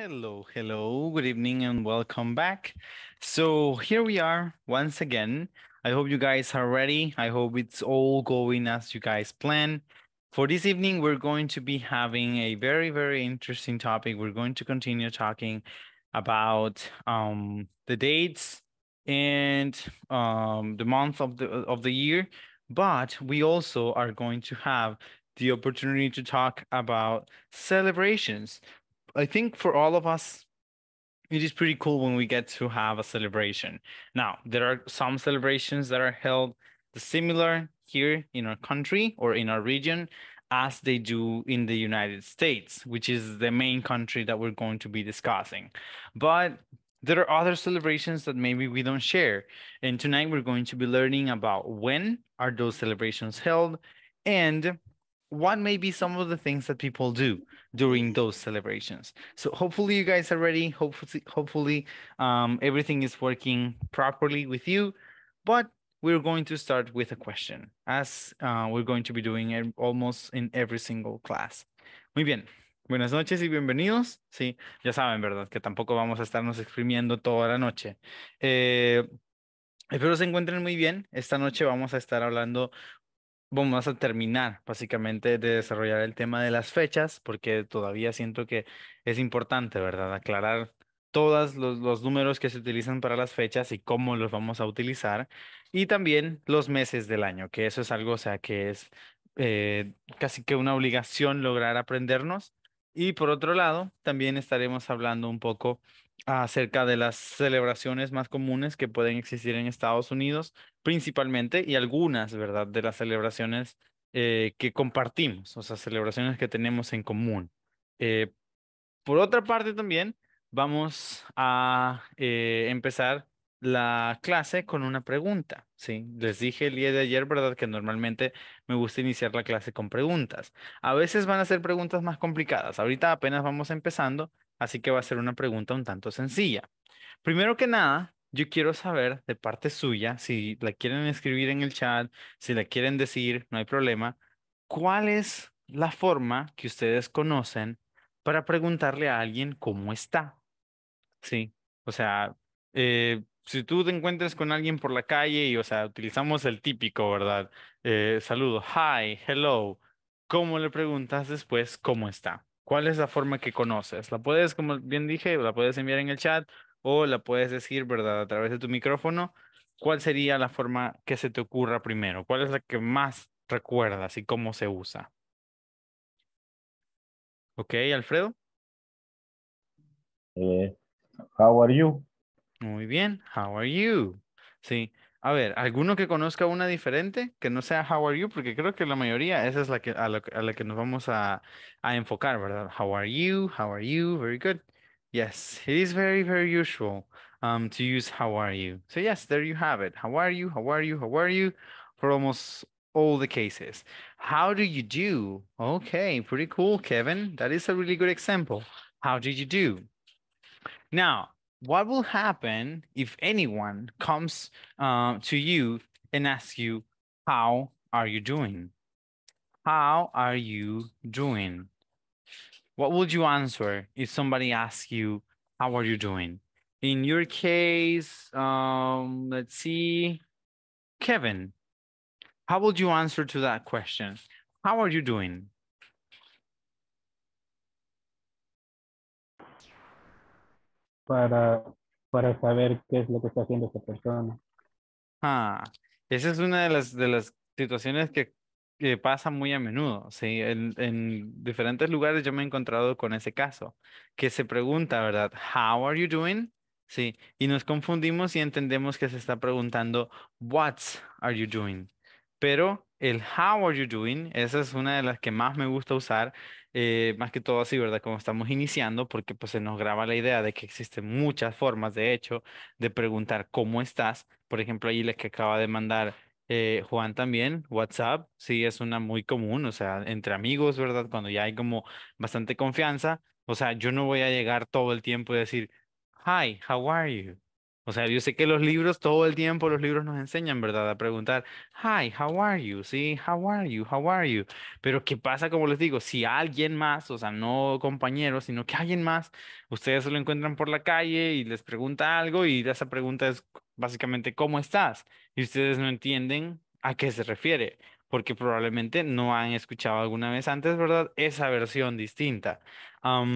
Hello, hello, good evening and welcome back. So here we are once again. I hope you guys are ready. I hope it's all going as you guys plan. For this evening, we're going to be having a very, very interesting topic. We're going to continue talking about um, the dates and um, the month of the of the year, but we also are going to have the opportunity to talk about celebrations. I think for all of us, it is pretty cool when we get to have a celebration. Now, there are some celebrations that are held similar here in our country or in our region as they do in the United States, which is the main country that we're going to be discussing. But there are other celebrations that maybe we don't share. And tonight we're going to be learning about when are those celebrations held and what may be some of the things that people do during those celebrations. So hopefully you guys are ready. Hopefully, hopefully um, everything is working properly with you. But we're going to start with a question, as uh, we're going to be doing almost in every single class. Muy bien. Buenas noches y bienvenidos. Sí, ya saben, ¿verdad? Que tampoco vamos a estarnos exprimiendo toda la noche. Eh, Espero se encuentren muy bien. Esta noche vamos a estar hablando vamos a terminar básicamente de desarrollar el tema de las fechas, porque todavía siento que es importante, ¿verdad? Aclarar todos los, números que se utilizan para las fechas y cómo los vamos a utilizar, y también los meses del año, que eso es algo, o sea, que es eh, casi que una obligación lograr aprendernos. Y por otro lado, también estaremos hablando un poco acerca de las celebraciones más comunes que pueden existir en Estados Unidos, principalmente, y algunas, ¿verdad?, de las celebraciones eh, que compartimos, o sea, celebraciones que tenemos en común. Eh, por otra parte, también vamos a eh, empezar la clase con una pregunta, ¿sí? Les dije el día de ayer, ¿verdad? Que normalmente me gusta iniciar la clase con preguntas. A veces van a ser preguntas más complicadas. Ahorita apenas vamos empezando, Así que va a ser una pregunta un tanto sencilla. Primero que nada, yo quiero saber de parte suya, si la quieren escribir en el chat, si la quieren decir, no hay problema, ¿cuál es la forma que ustedes conocen para preguntarle a alguien cómo está? Sí, o sea, eh, si tú te encuentras con alguien por la calle y, o sea, utilizamos el típico, ¿verdad? Eh, saludo, hi, hello, ¿cómo le preguntas después cómo está? ¿Cuál es la forma que conoces? La puedes, como bien dije, la puedes enviar en el chat o la puedes decir, ¿verdad? A través de tu micrófono. ¿Cuál sería la forma que se te ocurra primero? ¿Cuál es la que más recuerdas y cómo se usa? Ok, Alfredo. Eh, how are you? Muy bien, how are you? Sí, a ver, ¿alguno que conozca una diferente que no sea How are you? Porque creo que la mayoría, esa es la que, a, la, que nos vamos a, enfocar, ¿verdad? How are you? How are you? Very good. Yes, it is very, very usual um, to use how are you. So yes, there you have it. How are you? How are you? How are you? For almost all the cases. How do you do? Okay, pretty cool, Kevin. That is a really good example. How did you do? Now, what will happen if anyone comes uh, to you and asks you, How are you doing? How are you doing? What would you answer if somebody asks you, How are you doing? In your case, um, let's see, Kevin, how would you answer to that question? How are you doing? para, para saber qué es lo que está haciendo esa persona. Ah, esa es una de las, de las situaciones que, que pasa muy a menudo. ¿sí? En, en, diferentes lugares yo me he encontrado con ese caso, que se pregunta, ¿verdad? How are you doing? Sí, y nos confundimos y entendemos que se está preguntando, What are you doing? pero el how are you doing, esa es una de las que más me gusta usar, eh, más que todo así, ¿verdad? Como estamos iniciando, porque pues se nos graba la idea de que existen muchas formas, de hecho, de preguntar cómo estás. Por ejemplo, ahí les que acaba de mandar eh, Juan también, WhatsApp, sí, es una muy común, o sea, entre amigos, ¿verdad? Cuando ya hay como bastante confianza, o sea, yo no voy a llegar todo el tiempo y decir, hi, how are you? O sea, yo sé que los libros, todo el tiempo los libros nos enseñan, ¿verdad? A preguntar, hi, how are you? Sí, how are you? How are you? Pero ¿qué pasa, como les digo, si alguien más, o sea, no compañeros, sino que alguien más, ustedes se lo encuentran por la calle y les pregunta algo y esa pregunta es básicamente, ¿cómo estás? Y ustedes no entienden a qué se refiere, porque probablemente no han escuchado alguna vez antes, ¿verdad? Esa versión distinta. how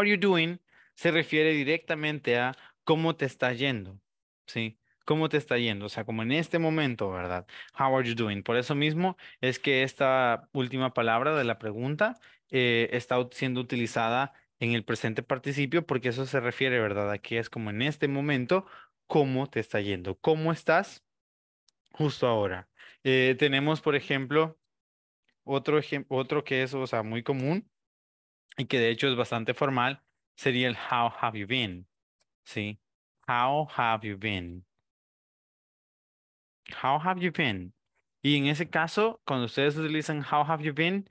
are you doing? se refiere directamente a cómo te está yendo, ¿sí? ¿Cómo te está yendo? O sea, como en este momento, ¿verdad? How are you doing? Por eso mismo es que esta última palabra de la pregunta eh, está siendo utilizada en el presente participio porque eso se refiere, ¿verdad? que es como en este momento, ¿cómo te está yendo? ¿Cómo estás justo ahora? Eh, tenemos, por ejemplo, otro, otro que es, o sea, muy común y que de hecho es bastante formal, sería el how have you been, ¿sí? How have you been? How have you been? Y en ese caso, cuando ustedes utilizan how have you been,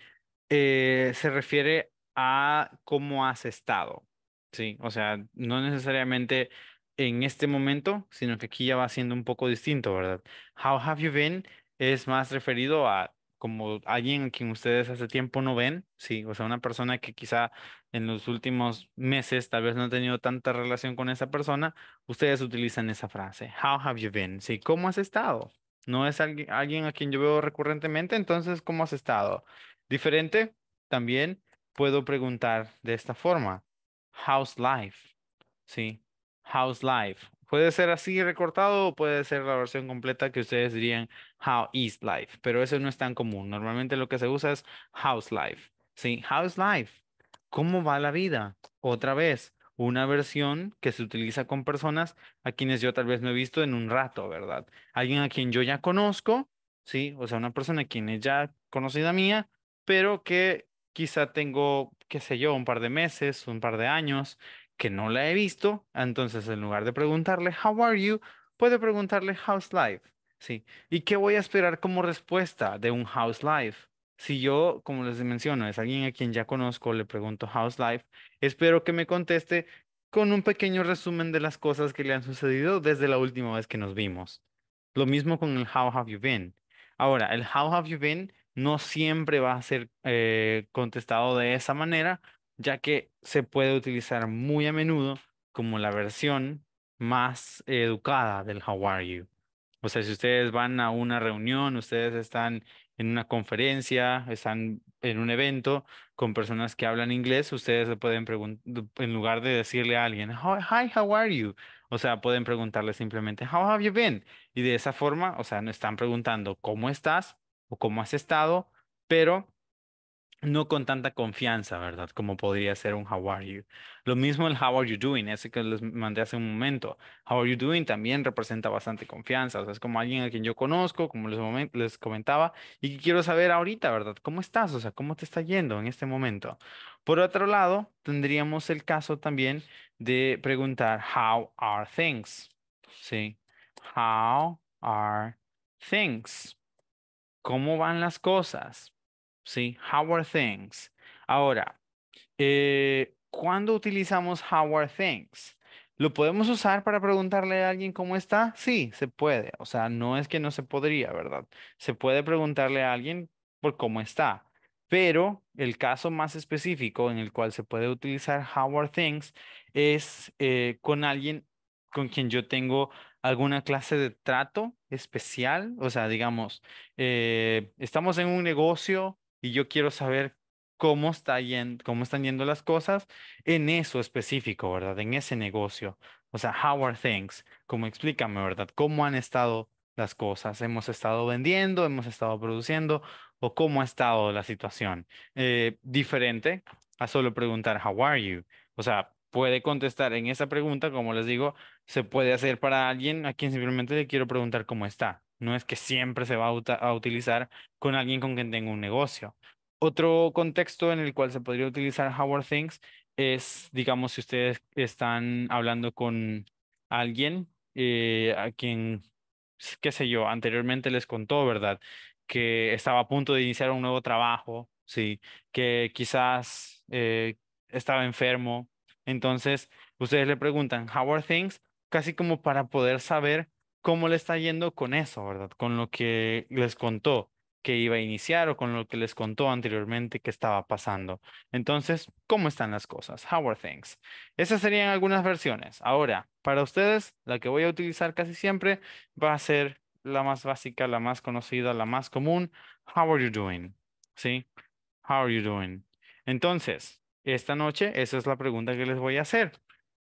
eh, se refiere a cómo has estado, ¿sí? O sea, no necesariamente en este momento, sino que aquí ya va siendo un poco distinto, ¿verdad? How have you been es más referido a como alguien a quien ustedes hace tiempo no ven, sí, o sea, una persona que quizá en los últimos meses tal vez no ha tenido tanta relación con esa persona, ustedes utilizan esa frase, how have you been? Sí, ¿cómo has estado? No es alguien, a quien yo veo recurrentemente, entonces, ¿cómo has estado? Diferente, también puedo preguntar de esta forma, how's life? Sí, how's life? Puede ser así recortado o puede ser la versión completa que ustedes dirían How is Life, pero eso no es tan común. Normalmente lo que se usa es How's Life. Sí, How's Life. ¿Cómo va la vida? Otra vez, una versión que se utiliza con personas a quienes yo tal vez no he visto en un rato, ¿verdad? Alguien a quien yo ya conozco, ¿sí? O sea, una persona a quien es ya conocida mía, pero que quizá tengo, qué sé yo, un par de meses, un par de años, que no la he visto, entonces en lugar de preguntarle how are you, puede preguntarle how's life. Sí. ¿Y qué voy a esperar como respuesta de un how's life? Si yo, como les menciono, es alguien a quien ya conozco, le pregunto how's life, espero que me conteste con un pequeño resumen de las cosas que le han sucedido desde la última vez que nos vimos. Lo mismo con el how have you been. Ahora, el how have you been no siempre va a ser eh, contestado de esa manera ya que se puede utilizar muy a menudo como la versión más educada del How are you. O sea, si ustedes van a una reunión, ustedes están en una conferencia, están en un evento con personas que hablan inglés, ustedes pueden preguntar, en lugar de decirle a alguien, hi, how are you? O sea, pueden preguntarle simplemente, how have you been? Y de esa forma, o sea, no están preguntando, ¿cómo estás? o cómo has estado, pero no con tanta confianza, ¿verdad? Como podría ser un how are you. Lo mismo el how are you doing, ese que les mandé hace un momento. How are you doing también representa bastante confianza, o sea, es como alguien a quien yo conozco, como les, comentaba, y que quiero saber ahorita, ¿verdad? ¿Cómo estás? O sea, ¿cómo te está yendo en este momento? Por otro lado, tendríamos el caso también de preguntar how are things, ¿sí? How are things? ¿Cómo van las cosas? ¿sí? How are things? Ahora, eh, ¿cuándo utilizamos how are things? ¿Lo podemos usar para preguntarle a alguien cómo está? Sí, se puede. O sea, no es que no se podría, ¿verdad? Se puede preguntarle a alguien por cómo está. Pero el caso más específico en el cual se puede utilizar how are things es eh, con alguien con quien yo tengo alguna clase de trato especial. O sea, digamos, eh, estamos en un negocio y yo quiero saber cómo, está cómo están yendo las cosas en eso específico, ¿verdad? En ese negocio. O sea, how are things? Como explícame, ¿verdad? ¿Cómo han estado las cosas? ¿Hemos estado vendiendo? ¿Hemos estado produciendo? ¿O cómo ha estado la situación? Eh, diferente a solo preguntar, how are you? O sea, puede contestar en esa pregunta, como les digo, se puede hacer para alguien a quien simplemente le quiero preguntar cómo está. No es que siempre se va a, utilizar con alguien con quien tenga un negocio. Otro contexto en el cual se podría utilizar Howard Things es, digamos, si ustedes están hablando con alguien eh, a quien, qué sé yo, anteriormente les contó, ¿verdad? Que estaba a punto de iniciar un nuevo trabajo, ¿sí? Que quizás eh, estaba enfermo. Entonces, ustedes le preguntan, how are things? Casi como para poder saber cómo le está yendo con eso, ¿verdad? Con lo que les contó que iba a iniciar o con lo que les contó anteriormente que estaba pasando. Entonces, ¿cómo están las cosas? How are things? Esas serían algunas versiones. Ahora, para ustedes, la que voy a utilizar casi siempre va a ser la más básica, la más conocida, la más común. How are you doing? ¿Sí? How are you doing? Entonces, esta noche, esa es la pregunta que les voy a hacer.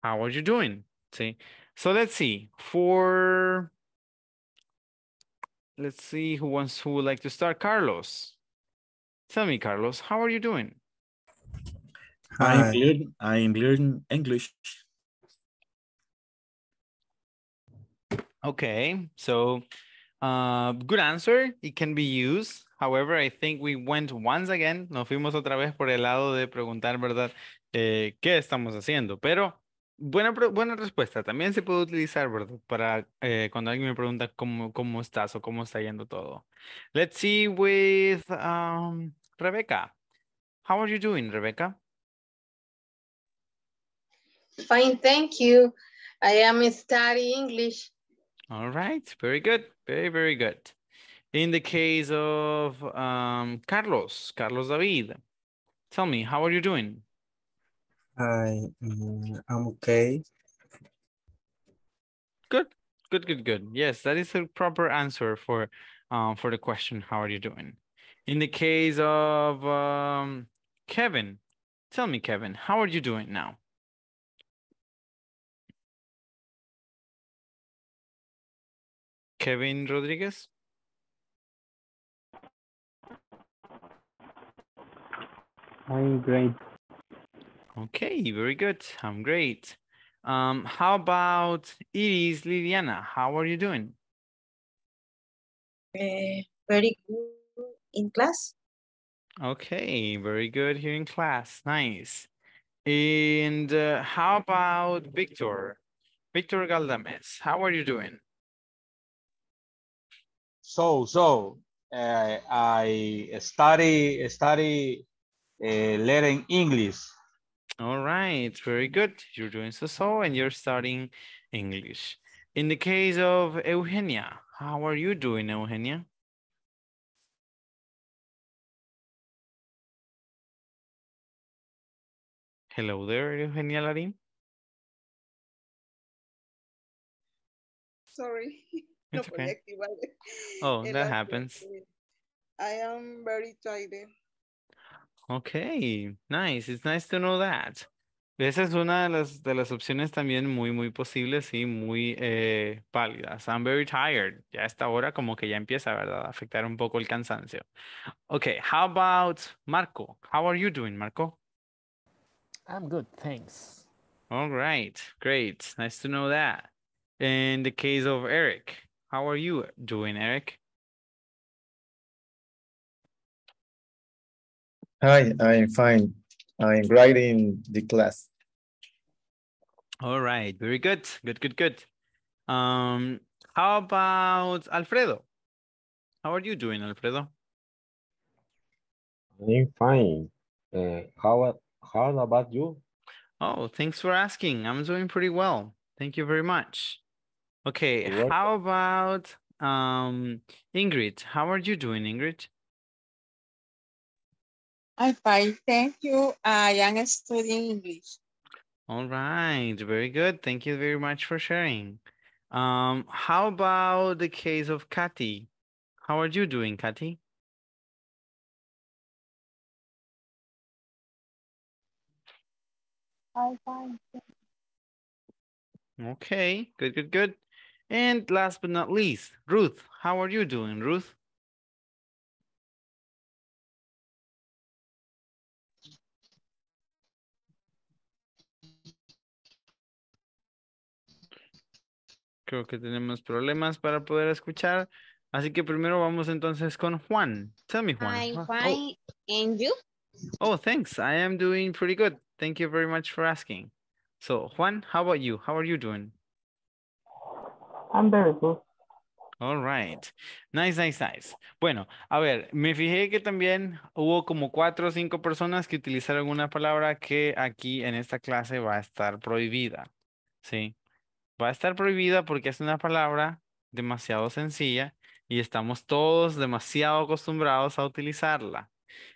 How are you doing? ¿Sí? So let's see for, let's see who wants, who would like to start? Carlos. Tell me, Carlos, how are you doing? Hi, I'm, I'm learning English. Okay, so uh, good answer. It can be used. However, I think we went once again. Nos fuimos otra vez por el lado de preguntar, ¿verdad? Eh, ¿Qué estamos haciendo? Pero Buena, buena respuesta. También se puede utilizar, ¿verdad? Para eh, cuando alguien me pregunta cómo, cómo estás o cómo está yendo todo. Let's see with um, Rebecca. How are you doing, Rebecca? Fine, thank you. I am studying English. All right, very good. Very, very good. In the case of um, Carlos, Carlos David, tell me, how are you doing? Hi, mm, I'm okay. Good, good, good, good. Yes, that is a proper answer for, um, for the question. How are you doing? In the case of um, Kevin, tell me, Kevin, how are you doing now? Kevin Rodriguez. I'm great. Okay, very good. I'm great. Um, how about Iris Liliana? How are you doing? Uh, very good in class. Okay, very good here in class. Nice. And uh, how about Victor? Victor Galdames, how are you doing? So, so, uh, I study, study uh, learning English all right, very good. You're doing so-so and you're studying English. In the case of Eugenia, how are you doing, Eugenia? Hello there, Eugenia Larin. Sorry. It's no okay. Oh, that happens. I am very tired. Okay, nice. It's nice to know that. Esa es una de las, de las opciones también muy, muy posibles y muy eh, pálidas. I'm very tired. Ya a esta hora como que ya empieza, ¿verdad? A afectar un poco el cansancio. Okay, how about Marco? How are you doing, Marco? I'm good, thanks. All right, great. Nice to know that. In the case of Eric, how are you doing, Eric? Hi, I'm fine. I'm writing the class. All right, very good. Good, good, good. Um, how about Alfredo? How are you doing, Alfredo? I'm fine. Uh, how, how about you? Oh, thanks for asking. I'm doing pretty well. Thank you very much. Okay, how about um, Ingrid? How are you doing, Ingrid? I'm fine, thank you. Uh, I am studying English. All right, very good. Thank you very much for sharing. Um, how about the case of Kathy? How are you doing, Kathy? I'm fine. Okay, good, good, good. And last but not least, Ruth, how are you doing, Ruth? Creo que tenemos problemas para poder escuchar. Así que primero vamos entonces con Juan. Tell me, Juan. Hi, oh, oh. Juan. Oh. Oh, thanks. I am doing pretty good. Thank you very much for asking. So, Juan, how about you? How are you doing? I'm very good. All right. Nice, nice, nice. Bueno, a ver, me fijé que también hubo como cuatro o cinco personas que utilizaron una palabra que aquí en esta clase va a estar prohibida. Sí va a estar prohibida porque es una palabra demasiado sencilla y estamos todos demasiado acostumbrados a utilizarla.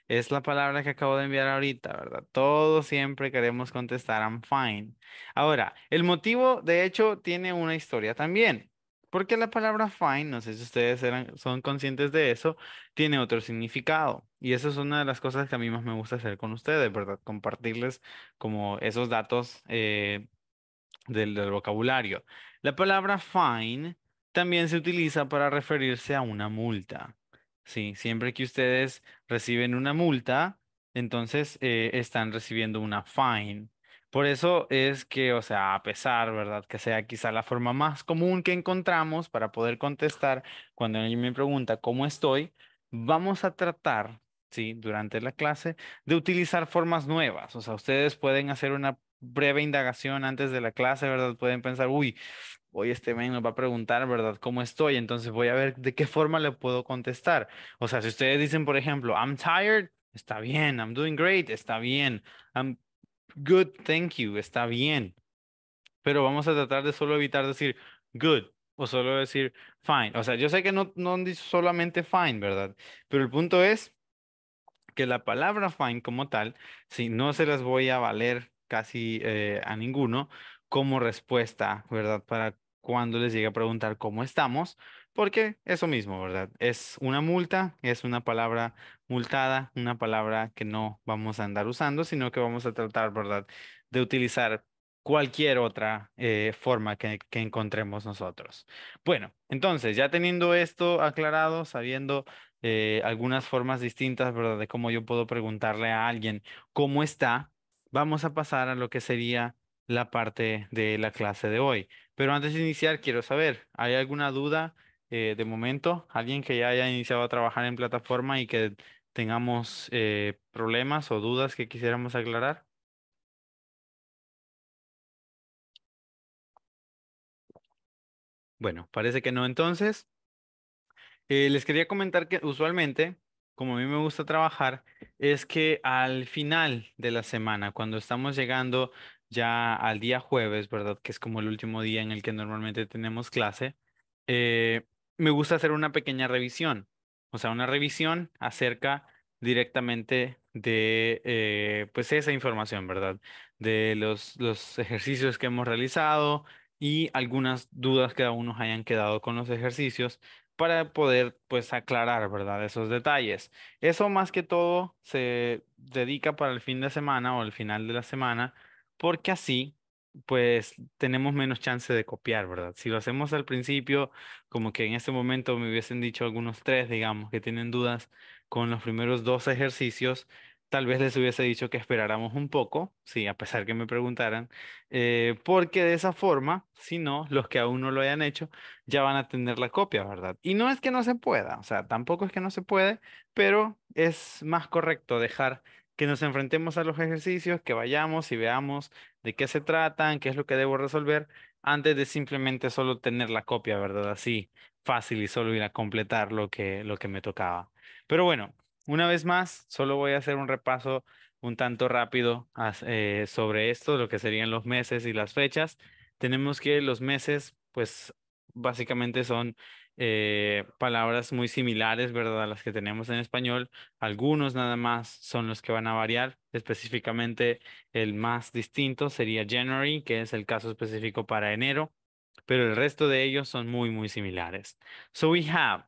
Es la palabra que acabo de enviar ahorita, ¿verdad? Todos siempre queremos contestar I'm fine. Ahora, el motivo, de hecho, tiene una historia también. Porque la palabra fine, no sé si ustedes eran, son conscientes de eso, tiene otro significado. Y eso es una de las cosas que a mí más me gusta hacer con ustedes, ¿verdad? Compartirles como esos datos eh, del, vocabulario. La palabra fine también se utiliza para referirse a una multa. Sí, siempre que ustedes reciben una multa, entonces eh, están recibiendo una fine. Por eso es que, o sea, a pesar, ¿verdad? Que sea quizá la forma más común que encontramos para poder contestar cuando alguien me pregunta cómo estoy, vamos a tratar, ¿sí? Durante la clase de utilizar formas nuevas. O sea, ustedes pueden hacer una breve indagación antes de la clase, ¿verdad? Pueden pensar, uy, hoy este men nos va a preguntar, ¿verdad? ¿Cómo estoy? Entonces voy a ver de qué forma le puedo contestar. O sea, si ustedes dicen, por ejemplo, I'm tired, está bien. I'm doing great, está bien. I'm good, thank you, está bien. Pero vamos a tratar de solo evitar decir good o solo decir fine. O sea, yo sé que no, no solamente fine, ¿verdad? Pero el punto es que la palabra fine como tal, si no se las voy a valer casi eh, a ninguno como respuesta, ¿verdad? Para cuando les llegue a preguntar cómo estamos, porque eso mismo, ¿verdad? Es una multa, es una palabra multada, una palabra que no vamos a andar usando, sino que vamos a tratar, ¿verdad? De utilizar cualquier otra eh, forma que, encontremos nosotros. Bueno, entonces, ya teniendo esto aclarado, sabiendo eh, algunas formas distintas, ¿verdad? De cómo yo puedo preguntarle a alguien cómo está, vamos a pasar a lo que sería la parte de la clase de hoy. Pero antes de iniciar, quiero saber, ¿hay alguna duda eh, de momento? ¿Alguien que ya haya iniciado a trabajar en plataforma y que tengamos eh, problemas o dudas que quisiéramos aclarar? Bueno, parece que no entonces. Eh, les quería comentar que usualmente como a mí me gusta trabajar, es que al final de la semana, cuando estamos llegando ya al día jueves, ¿verdad? Que es como el último día en el que normalmente tenemos clase, eh, me gusta hacer una pequeña revisión, o sea, una revisión acerca directamente de eh, pues esa información, ¿verdad? De los, los ejercicios que hemos realizado y algunas dudas que aún nos hayan quedado con los ejercicios para poder pues aclarar, ¿verdad? Esos detalles. Eso más que todo se dedica para el fin de semana o el final de la semana, porque así pues tenemos menos chance de copiar, ¿verdad? Si lo hacemos al principio, como que en este momento me hubiesen dicho algunos tres, digamos, que tienen dudas con los primeros dos ejercicios, tal vez les hubiese dicho que esperáramos un poco, sí, a pesar que me preguntaran, eh, porque de esa forma, si no, los que aún no lo hayan hecho ya van a tener la copia, ¿verdad? Y no es que no se pueda, o sea, tampoco es que no se puede, pero es más correcto dejar que nos enfrentemos a los ejercicios, que vayamos y veamos de qué se tratan, qué es lo que debo resolver, antes de simplemente solo tener la copia, ¿verdad? Así fácil y solo ir a completar lo que, lo que me tocaba. Pero bueno, una vez más, solo voy a hacer un repaso un tanto rápido eh, sobre esto, lo que serían los meses y las fechas. Tenemos que los meses, pues básicamente son eh, palabras muy similares, ¿verdad? A las que tenemos en español. Algunos nada más son los que van a variar. Específicamente el más distinto sería January, que es el caso específico para enero, pero el resto de ellos son muy, muy similares. So we have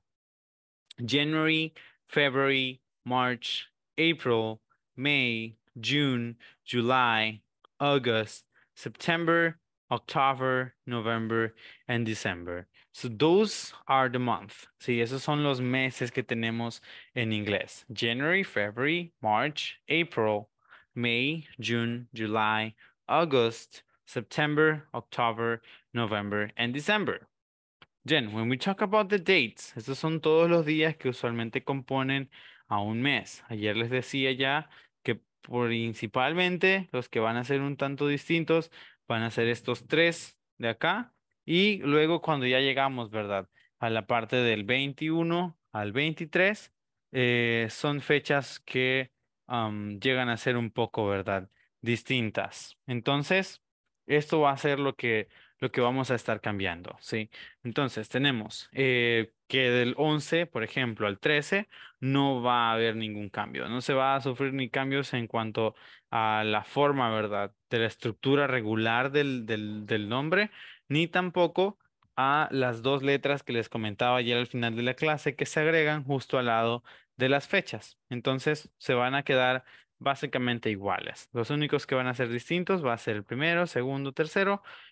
January, February, March, April, May, June, July, August, September, October, November, and December. So those are the months. Sí, esos son los meses que tenemos en inglés. January, February, March, April, May, June, July, August, September, October, November, and December. Then, when we talk about the dates, esos son todos los días que usualmente componen a un mes. Ayer les decía ya que principalmente los que van a ser un tanto distintos van a ser estos tres de acá y luego cuando ya llegamos, ¿verdad? A la parte del 21 al 23, eh, son fechas que llegan a ser un poco, ¿verdad? Distintas. Entonces, esto va a ser lo que lo que vamos a estar cambiando, ¿sí? Entonces tenemos eh, que del 11, por ejemplo, al 13 no va a haber ningún cambio, no se va a sufrir ni cambios en cuanto a la forma, ¿verdad? De la estructura regular del, del nombre, ni tampoco a las dos letras que les comentaba ayer al final de la clase que se agregan justo al lado de las fechas. Entonces se van a quedar básicamente iguales. Los únicos que van a ser distintos va a ser el primero, segundo, tercero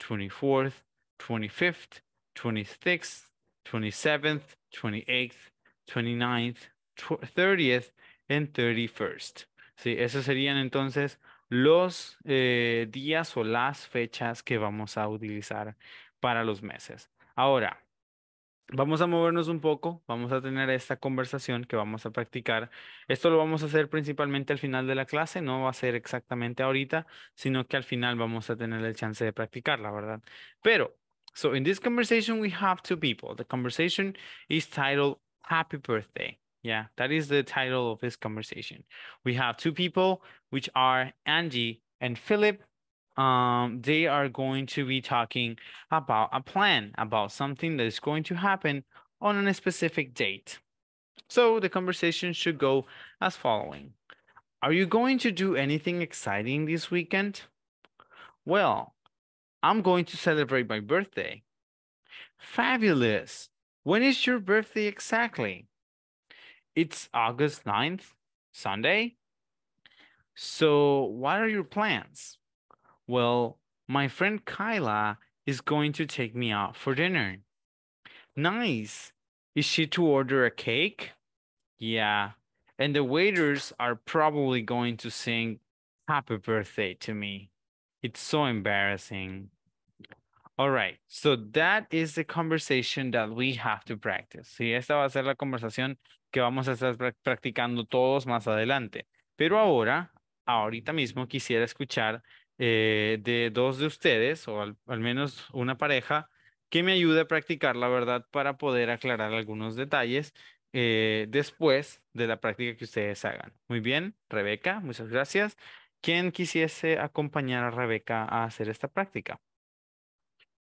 24th, 25th, 26th, 27th, 28th, 29th, 30th and 31st. Sí, esos serían entonces los eh, días o las fechas que vamos a utilizar para los meses. Ahora, Vamos a movernos un poco, vamos a tener esta conversación que vamos a practicar. Esto lo vamos a hacer principalmente al final de la clase, no va a ser exactamente ahorita, sino que al final vamos a tener el chance de practicarla, ¿verdad? Pero, so in this conversation we have two people. The conversation is titled Happy Birthday. Yeah, that is the title of this conversation. We have two people, which are Angie and Philip, um, they are going to be talking about a plan, about something that is going to happen on a specific date. So the conversation should go as following. Are you going to do anything exciting this weekend? Well, I'm going to celebrate my birthday. Fabulous. When is your birthday exactly? It's August 9th, Sunday. So, what are your plans? Well, my friend Kyla is going to take me out for dinner. Nice. Is she to order a cake? Yeah. And the waiters are probably going to sing happy birthday to me. It's so embarrassing. All right, so that is the conversation that we have to practice. Sí, esta va a ser la conversación que vamos a estar practicando todos más adelante. Pero ahora, ahorita mismo quisiera escuchar Eh, de dos de ustedes, o al, menos una pareja, que me ayude a practicar la verdad para poder aclarar algunos detalles eh, después de la práctica que ustedes hagan. Muy bien, Rebeca, muchas gracias. ¿Quién quisiese acompañar a Rebeca a hacer esta práctica?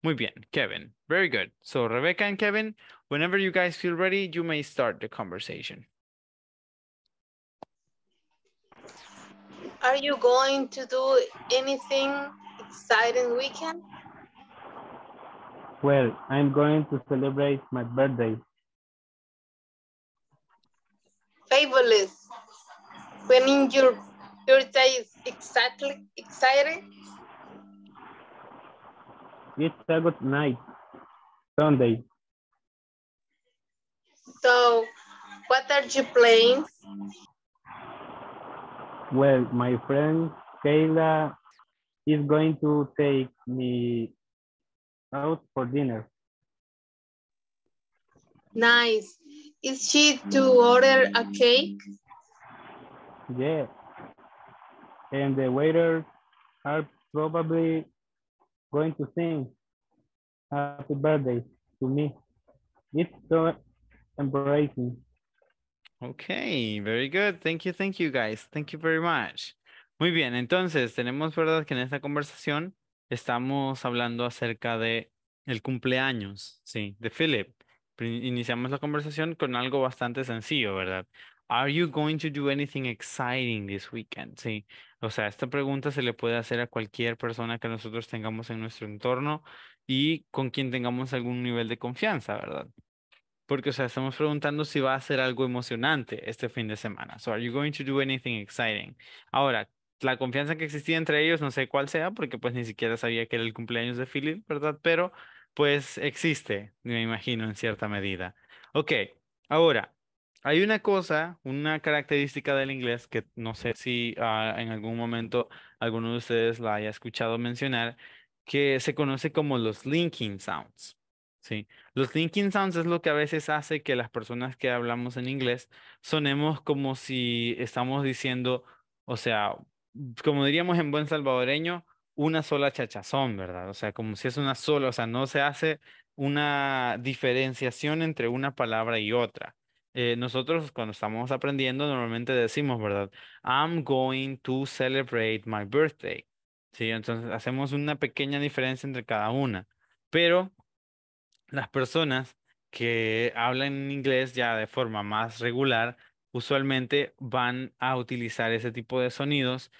Muy bien, Kevin. Very good. So Rebeca and Kevin, whenever you guys feel ready, you may start the conversation. Are you going to do anything exciting weekend? Well, I'm going to celebrate my birthday. Fabulous. When in your birthday is exactly exciting? It's a good night, Sunday. So, what are you playing? well, my friend Kayla is going to take me out for dinner. Nice. Is she to order a cake? Yeah. And the waiters are probably going to sing happy birthday to me. It's so embarrassing. Okay, very good. Thank you, thank you guys. Thank you very much. Muy bien, entonces tenemos verdad que en esta conversación estamos hablando acerca de el cumpleaños, sí, de Philip. Iniciamos la conversación con algo bastante sencillo, ¿verdad? Are you going to do anything exciting this weekend? Sí. O sea, esta pregunta se le puede hacer a cualquier persona que nosotros tengamos en nuestro entorno y con quien tengamos algún nivel de confianza, ¿verdad? Porque, o sea, estamos preguntando si va a ser algo emocionante este fin de semana. So, are you going to do anything exciting? Ahora, la confianza que existía entre ellos, no sé cuál sea, porque pues ni siquiera sabía que era el cumpleaños de Philip, ¿verdad? Pero, pues existe, me imagino, en cierta medida. Ok, ahora, hay una cosa, una característica del inglés que no sé si ah, en algún momento alguno de ustedes la haya escuchado mencionar, que se conoce como los linking sounds los thinking sounds es lo que a veces hace que las personas que hablamos en inglés sonemos como si estamos diciendo, o sea, como diríamos en buen salvadoreño, una sola chachazón, ¿verdad? O sea, como si es una sola, o sea, no se hace una diferenciación entre una palabra y otra. Eh, nosotros cuando estamos aprendiendo normalmente decimos, ¿verdad? I'm going to celebrate my birthday. Sí, entonces hacemos una pequeña diferencia entre cada una. Pero las personas que hablan inglés ya de forma más regular, usualmente van a utilizar ese tipo de sonidos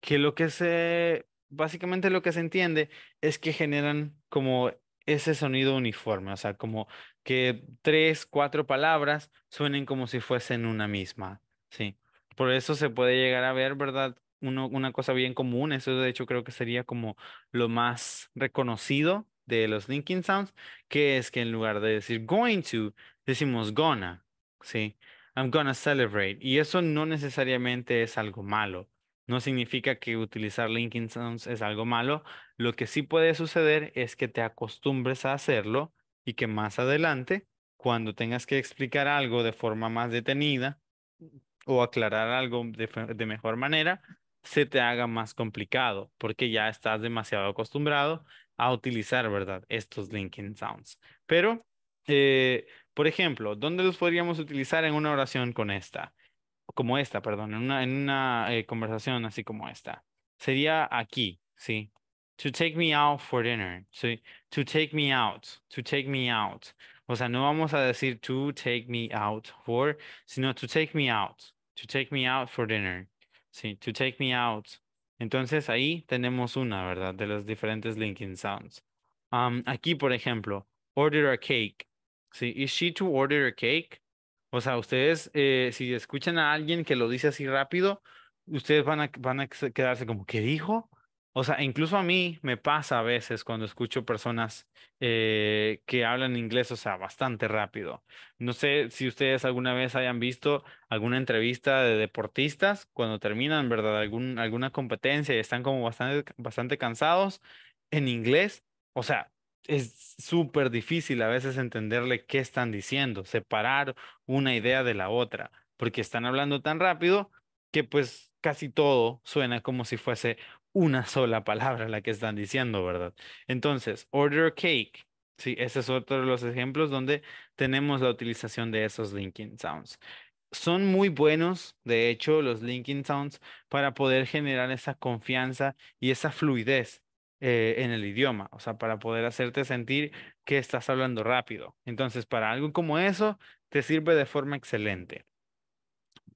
que lo que se, básicamente lo que se entiende es que generan como ese sonido uniforme, o sea, como que tres, cuatro palabras suenen como si fuesen una misma, ¿sí? Por eso se puede llegar a ver, ¿verdad? una cosa bien común, eso de hecho creo que sería como lo más reconocido de los linking sounds, que es que en lugar de decir going to, decimos gonna, ¿sí? I'm gonna celebrate. Y eso no necesariamente es algo malo. No significa que utilizar linking sounds es algo malo. Lo que sí puede suceder es que te acostumbres a hacerlo y que más adelante, cuando tengas que explicar algo de forma más detenida o aclarar algo de, mejor manera, se te haga más complicado porque ya estás demasiado acostumbrado a utilizar, ¿verdad? Estos linking sounds. Pero, eh, por ejemplo, ¿dónde los podríamos utilizar en una oración con esta? Como esta, perdón, en una, eh, conversación así como esta. Sería aquí, ¿sí? To take me out for dinner, To take me out, to take me out. O sea, no vamos a decir to take me out for, sino to take me out, to take me out for dinner. Sí, to take me out. Entonces ahí tenemos una, ¿verdad? De los diferentes linking sounds. Um, aquí, por ejemplo, order a cake. Sí, is she to order a cake? O sea, ustedes, eh, si escuchan a alguien que lo dice así rápido, ustedes van a, van a quedarse como, ¿qué dijo? O sea, incluso a mí me pasa a veces cuando escucho personas eh, que hablan inglés, o sea, bastante rápido. No sé si ustedes alguna vez hayan visto alguna entrevista de deportistas cuando terminan, ¿verdad? alguna competencia y están como bastante, bastante cansados en inglés. O sea, es súper difícil a veces entenderle qué están diciendo, separar una idea de la otra, porque están hablando tan rápido que pues casi todo suena como si fuese una sola palabra la que están diciendo, ¿verdad? Entonces, order cake. Sí, ese es otro de los ejemplos donde tenemos la utilización de esos linking sounds. Son muy buenos, de hecho, los linking sounds para poder generar esa confianza y esa fluidez eh, en el idioma, o sea, para poder hacerte sentir que estás hablando rápido. Entonces, para algo como eso, te sirve de forma excelente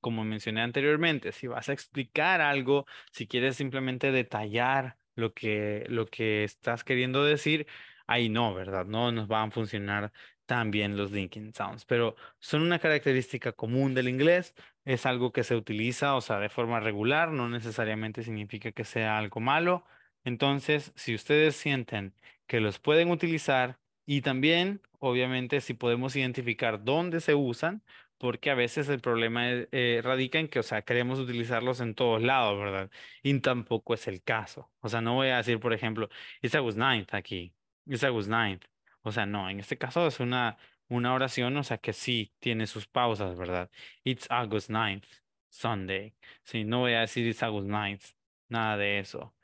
como mencioné anteriormente, si vas a explicar algo, si quieres simplemente detallar lo que, lo que estás queriendo decir, ahí no, ¿verdad? No nos van a funcionar tan bien los linking sounds, pero son una característica común del inglés, es algo que se utiliza, o sea, de forma regular, no necesariamente significa que sea algo malo. Entonces, si ustedes sienten que los pueden utilizar y también, obviamente, si podemos identificar dónde se usan, porque a veces el problema eh, radica en que, o sea, queremos utilizarlos en todos lados, ¿verdad? Y tampoco es el caso. O sea, no voy a decir, por ejemplo, it's August 9th aquí, it's August 9th. O sea, no, en este caso es una, una oración, o sea, que sí tiene sus pausas, ¿verdad? It's August 9th, Sunday. Sí, no voy a decir it's August 9th, nada de eso.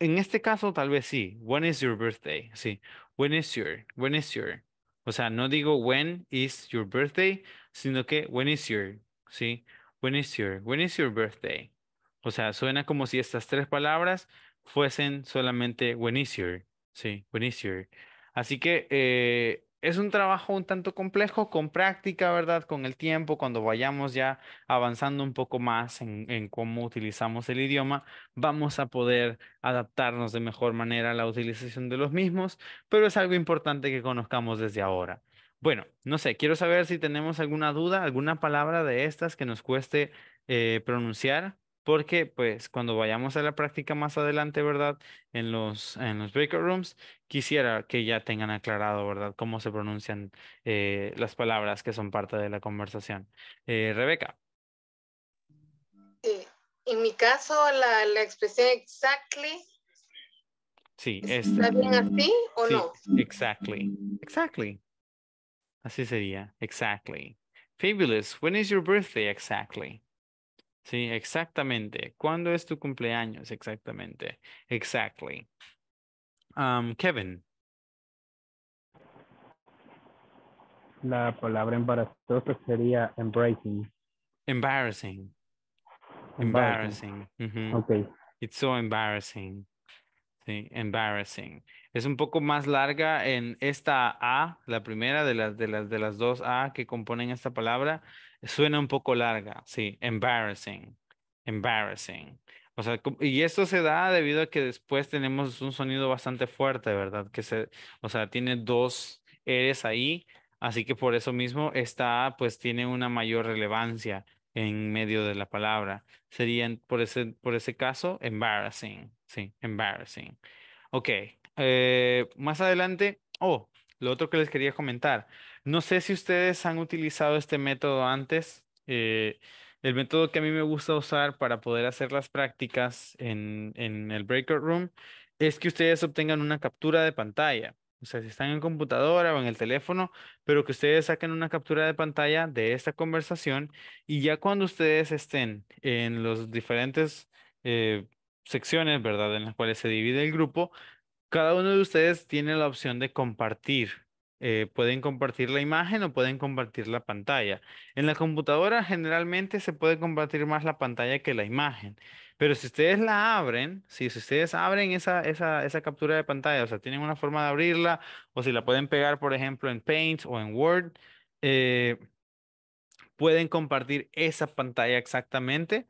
en este caso, tal vez sí. When is your birthday? Sí. When is your, when is your. O sea, no digo when is your birthday, sino que when is your, ¿sí? When is your, when is your birthday? O sea, suena como si estas tres palabras fuesen solamente when is your, ¿sí? When is your. Así que eh, es un trabajo un tanto complejo con práctica, ¿verdad? Con el tiempo, cuando vayamos ya avanzando un poco más en, cómo utilizamos el idioma, vamos a poder adaptarnos de mejor manera a la utilización de los mismos, pero es algo importante que conozcamos desde ahora. Bueno, no sé, quiero saber si tenemos alguna duda, alguna palabra de estas que nos cueste eh, pronunciar porque pues cuando vayamos a la práctica más adelante, ¿verdad? En los, en los breakout rooms, quisiera que ya tengan aclarado, ¿verdad? Cómo se pronuncian eh, las palabras que son parte de la conversación. Eh, Rebeca. Eh, en mi caso, la, la expresión exactly Sí, ¿Está este. bien así o no? Exactly. Exactly. Así sería. Exactly. Fabulous. When is your birthday exactly? Sí, exactamente. ¿Cuándo es tu cumpleaños? Exactamente. Exactly. Um, Kevin. La palabra embarazosa sería embracing. Embarrassing. Embarrassing. embarrassing. okay. It's so embarrassing. embarrassing. Es un poco más larga en esta A, la primera de las, de las, de las dos A que componen esta palabra. Suena un poco larga, sí, embarrassing, embarrassing. O sea, y esto se da debido a que después tenemos un sonido bastante fuerte, ¿verdad? Que se, o sea, tiene dos eres ahí, así que por eso mismo esta pues tiene una mayor relevancia en medio de la palabra. Sería, por ese, por ese caso, embarrassing, sí, embarrassing. Ok, eh, más adelante, oh, lo otro que les quería comentar. No sé si ustedes han utilizado este método antes. Eh, el método que a mí me gusta usar para poder hacer las prácticas en, el breakout room es que ustedes obtengan una captura de pantalla. O sea, si están en computadora o en el teléfono, pero que ustedes saquen una captura de pantalla de esta conversación y ya cuando ustedes estén en las diferentes eh, secciones, ¿verdad? En las cuales se divide el grupo, cada uno de ustedes tiene la opción de compartir eh, pueden compartir la imagen o pueden compartir la pantalla. En la computadora generalmente se puede compartir más la pantalla que la imagen, pero si ustedes la abren, si, ustedes abren esa, esa, captura de pantalla, o sea, tienen una forma de abrirla, o si la pueden pegar, por ejemplo, en Paint o en Word, eh, pueden compartir esa pantalla exactamente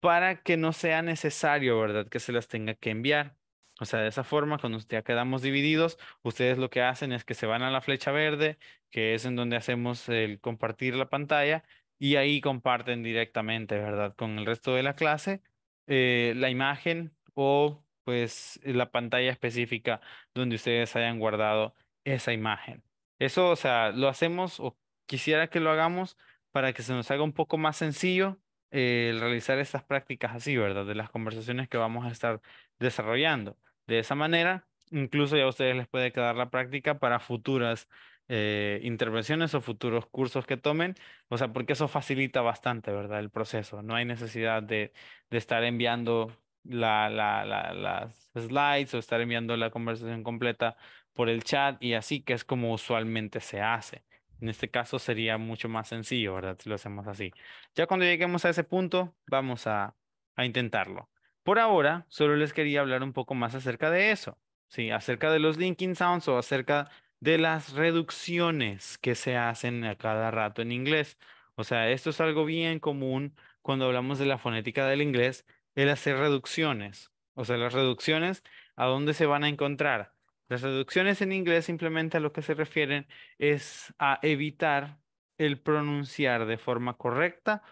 para que no sea necesario, ¿verdad? Que se las tenga que enviar. O sea, de esa forma, cuando ya quedamos divididos, ustedes lo que hacen es que se van a la flecha verde, que es en donde hacemos el compartir la pantalla, y ahí comparten directamente, ¿verdad? Con el resto de la clase, eh, la imagen o pues la pantalla específica donde ustedes hayan guardado esa imagen. Eso, o sea, lo hacemos o quisiera que lo hagamos para que se nos haga un poco más sencillo eh, el realizar estas prácticas así, ¿verdad? De las conversaciones que vamos a estar desarrollando. De esa manera, incluso ya a ustedes les puede quedar la práctica para futuras eh, intervenciones o futuros cursos que tomen, o sea, porque eso facilita bastante, ¿verdad? El proceso. No hay necesidad de, estar enviando la, las slides o estar enviando la conversación completa por el chat y así que es como usualmente se hace. En este caso sería mucho más sencillo, ¿verdad? Si lo hacemos así. Ya cuando lleguemos a ese punto, vamos a, intentarlo. Por ahora, solo les quería hablar un poco más acerca de eso, ¿sí? Acerca de los linking sounds o acerca de las reducciones que se hacen a cada rato en inglés. O sea, esto es algo bien común cuando hablamos de la fonética del inglés, el hacer reducciones. O sea, las reducciones, ¿a dónde se van a encontrar? Las reducciones en inglés simplemente a lo que se refieren es a evitar el pronunciar de forma correcta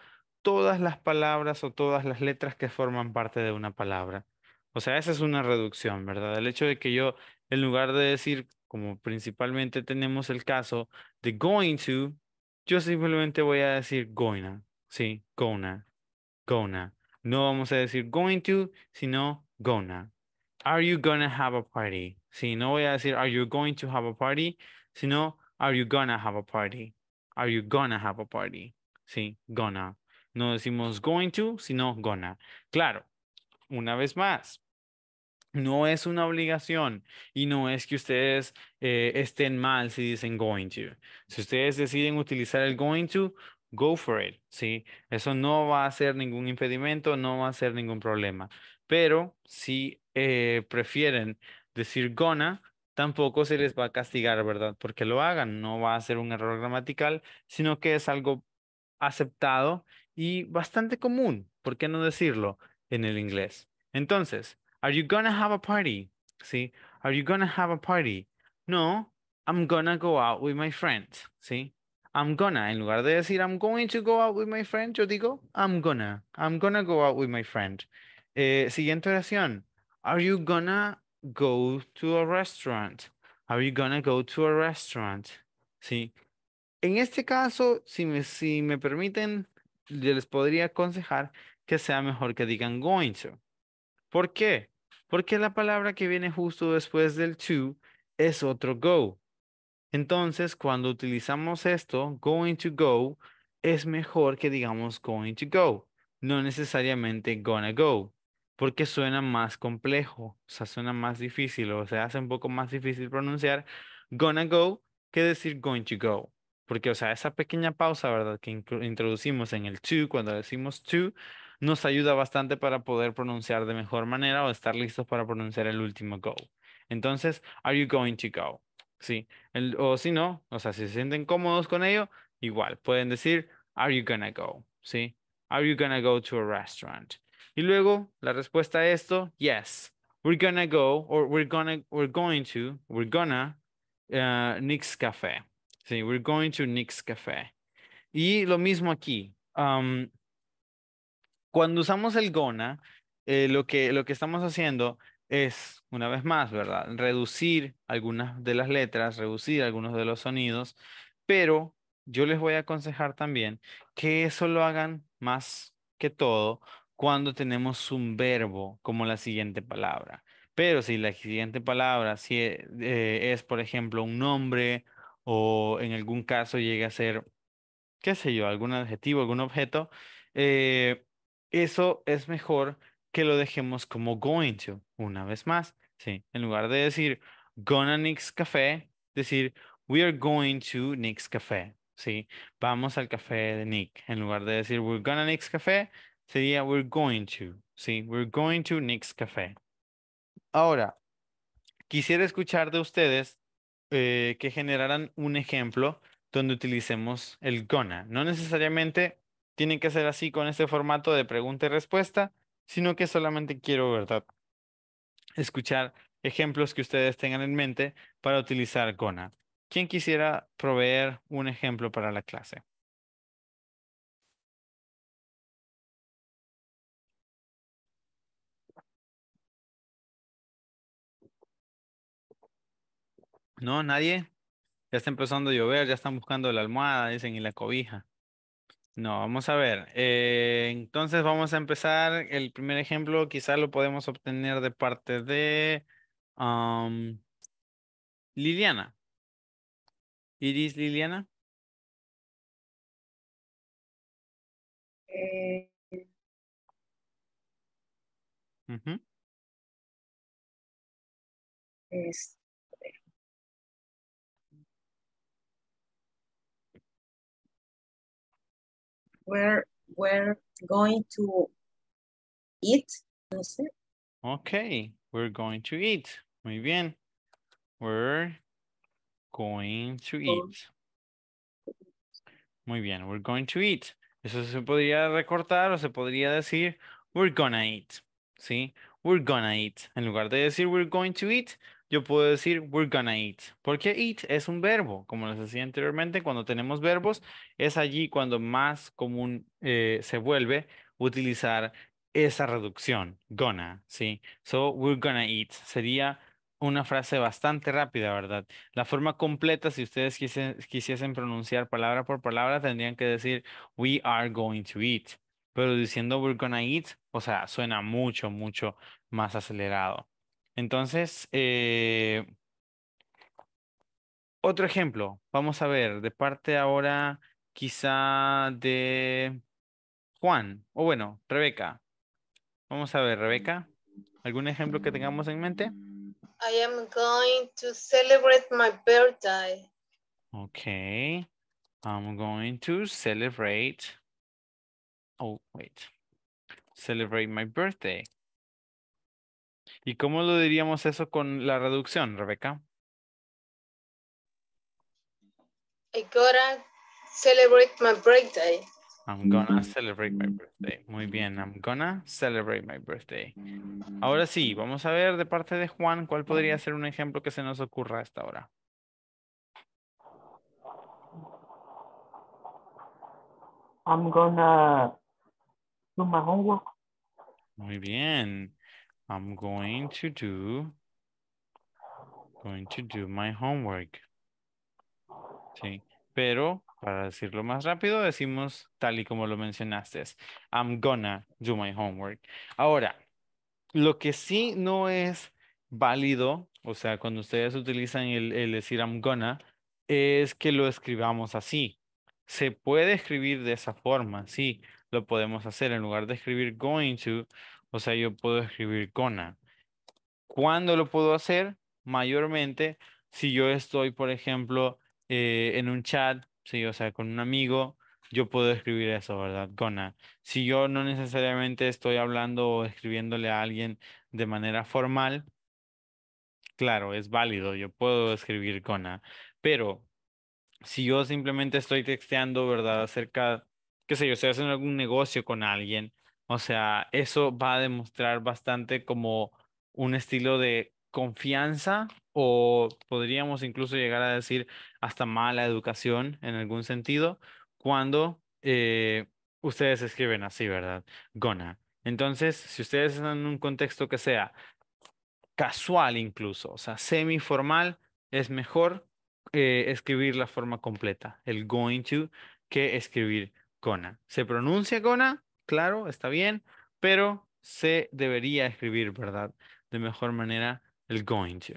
todas las palabras o todas las letras que forman parte de una palabra. O sea, esa es una reducción, ¿verdad? El hecho de que yo, en lugar de decir, como principalmente tenemos el caso de going to, yo simplemente voy a decir gonna, ¿sí? Gonna, gonna. No vamos a decir going to, sino gonna, are you gonna have a party? Sí, no voy a decir are you going to have a party, sino are you gonna have a party? Are you gonna have a party? Sí, gonna. No decimos going to, sino gonna. Claro, una vez más, no es una obligación y no es que ustedes eh, estén mal si dicen going to. Si ustedes deciden utilizar el going to, go for it, ¿sí? Eso no va a ser ningún impedimento, no va a ser ningún problema. Pero si eh, prefieren decir gonna, tampoco se les va a castigar, ¿verdad? Porque lo hagan, no va a ser un error gramatical, sino que es algo aceptado y bastante común, ¿por qué no decirlo? En el inglés. Entonces, are you gonna have a party? ¿Sí? Are you gonna have a party? No, I'm gonna go out with my friends. ¿Sí? I'm gonna, en lugar de decir I'm going to go out with my friend, yo digo I'm gonna, I'm gonna go out with my friend. Eh, siguiente oración. Are you gonna go to a restaurant? Are you gonna go to a restaurant? Sí. En este caso, si me, permiten, les podría aconsejar que sea mejor que digan going to. ¿Por qué? Porque la palabra que viene justo después del to es otro go. Entonces, cuando utilizamos esto, going to go, es mejor que digamos going to go, no necesariamente gonna go porque suena más complejo, o sea, suena más difícil, o se hace un poco más difícil pronunciar gonna go que decir going to go. Porque, o sea, esa pequeña pausa, ¿verdad? Que introducimos en el to, cuando decimos to, nos ayuda bastante para poder pronunciar de mejor manera o estar listos para pronunciar el último go. Entonces, are you going to go? Sí, o si no, o sea, si se sienten cómodos con ello, igual, pueden decir, are you gonna go? Sí, are you gonna go to a restaurant? Y luego la respuesta a esto, yes, we're gonna go, or we're gonna, we're going to, we're gonna uh, Nick's Café. Sí, we're going to Nick's Café. Y lo mismo aquí. Um, cuando usamos el gonna, eh, lo, que, lo que estamos haciendo es, una vez más, ¿verdad? Reducir algunas de las letras, reducir algunos de los sonidos, pero yo les voy a aconsejar también que eso lo hagan más que todo cuando tenemos un verbo como la siguiente palabra. Pero si la siguiente palabra si e, eh, es, por ejemplo, un nombre o en algún caso llega a ser, qué sé yo, algún adjetivo, algún objeto, eh, eso es mejor que lo dejemos como going to, una vez más. Sí, en lugar de decir gonna Nick's Café, decir we are going to Nick's Café. Sí, vamos al café de Nick. En lugar de decir we're gonna Nick's Café, sería we're going to, ¿sí? We're going to Nick's Café. Ahora, quisiera escuchar de ustedes eh, que generaran un ejemplo donde utilicemos el gonna. No necesariamente tienen que ser así con este formato de pregunta y respuesta, sino que solamente quiero, ¿verdad? Escuchar ejemplos que ustedes tengan en mente para utilizar gonna. ¿Quién quisiera proveer un ejemplo para la clase? No, nadie. Ya está empezando a llover, ya están buscando la almohada, dicen, y la cobija. No, vamos a ver. Eh, entonces vamos a empezar. El primer ejemplo quizá lo podemos obtener de parte de Liliana. Iris Liliana. Eh. we're, we're going to eat. No Okay, we're going to eat. Muy bien. We're going to oh. eat. Muy bien, we're going to eat. Eso se podría recortar o se podría decir we're gonna eat. ¿Sí? We're gonna eat. En lugar de decir we're going to eat, yo puedo decir we're gonna eat, porque eat es un verbo, como les decía anteriormente, cuando tenemos verbos es allí cuando más común eh, se vuelve utilizar esa reducción, gonna, ¿sí? So we're gonna eat sería una frase bastante rápida, ¿verdad? La forma completa, si ustedes quisiesen pronunciar palabra por palabra, tendrían que decir we are going to eat, pero diciendo we're gonna eat, o sea, suena mucho, mucho más acelerado. Entonces, eh, otro ejemplo, vamos a ver, de parte ahora quizá de Juan, o bueno, Rebeca. Vamos a ver, Rebeca, ¿algún ejemplo que tengamos en mente? I am going to celebrate my birthday. Ok. I'm going to celebrate, oh, wait, celebrate my birthday. ¿Y cómo lo diríamos eso con la reducción, Rebeca? I gotta celebrate my birthday. I'm gonna mm. celebrate my birthday. Muy bien, I'm gonna celebrate my birthday. Ahora sí, vamos a ver de parte de Juan cuál podría ser un ejemplo que se nos ocurra esta hora. I'm gonna do my homework. Muy bien. I'm going to do, going to do my homework. Sí, pero para decirlo más rápido decimos tal y como lo mencionaste, I'm gonna do my homework. Ahora, lo que sí no es válido, o sea, cuando ustedes utilizan el, el decir I'm gonna, es que lo escribamos así. Se puede escribir de esa forma, sí, lo podemos hacer. En lugar de escribir going to, o sea, yo puedo escribir cona. ¿Cuándo lo puedo hacer? Mayormente, si yo estoy, por ejemplo, eh, en un chat, o sea, con un amigo, yo puedo escribir eso, ¿verdad? cona. Si yo no necesariamente estoy hablando o escribiéndole a alguien de manera formal, claro, es válido, yo puedo escribir cona. pero si yo simplemente estoy texteando, ¿verdad? Acerca, qué sé yo, estoy haciendo algún negocio con alguien o sea, eso va a demostrar bastante como un estilo de confianza o podríamos incluso llegar a decir hasta mala educación en algún sentido cuando eh, ustedes escriben así, ¿verdad? Gonna. Entonces, si ustedes están en un contexto que sea casual incluso, o sea, semi-formal, es mejor eh, escribir la forma completa, el going to, que escribir gonna. Se pronuncia gonna, claro, está bien, pero se debería escribir, ¿verdad? De mejor manera, el going to.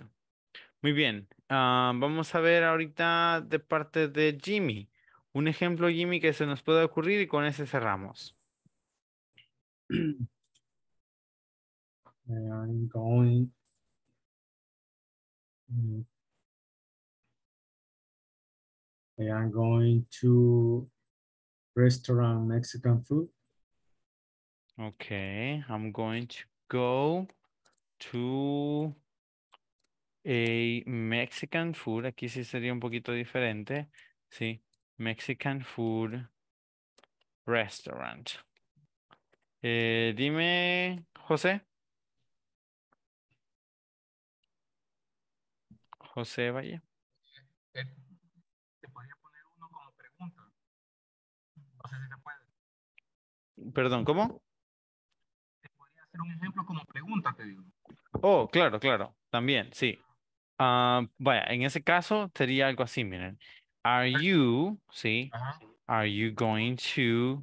Muy bien, ah, vamos a ver ahorita de parte de Jimmy. Un ejemplo, Jimmy, que se nos pueda ocurrir y con ese cerramos. I'm going. I going to restaurant Mexican food. Okay, I'm going to go to a Mexican food. Aquí sí sería un poquito diferente. Sí, Mexican food restaurant. Eh, dime, José. José Valle. Eh, te podría poner uno como pregunta. No sé si te puede. Perdón, ¿cómo? un ejemplo como pregunta, te digo. Oh, claro, claro, también, sí. Ah, vaya, en ese caso sería algo así, miren. Are you, sí, are you going to,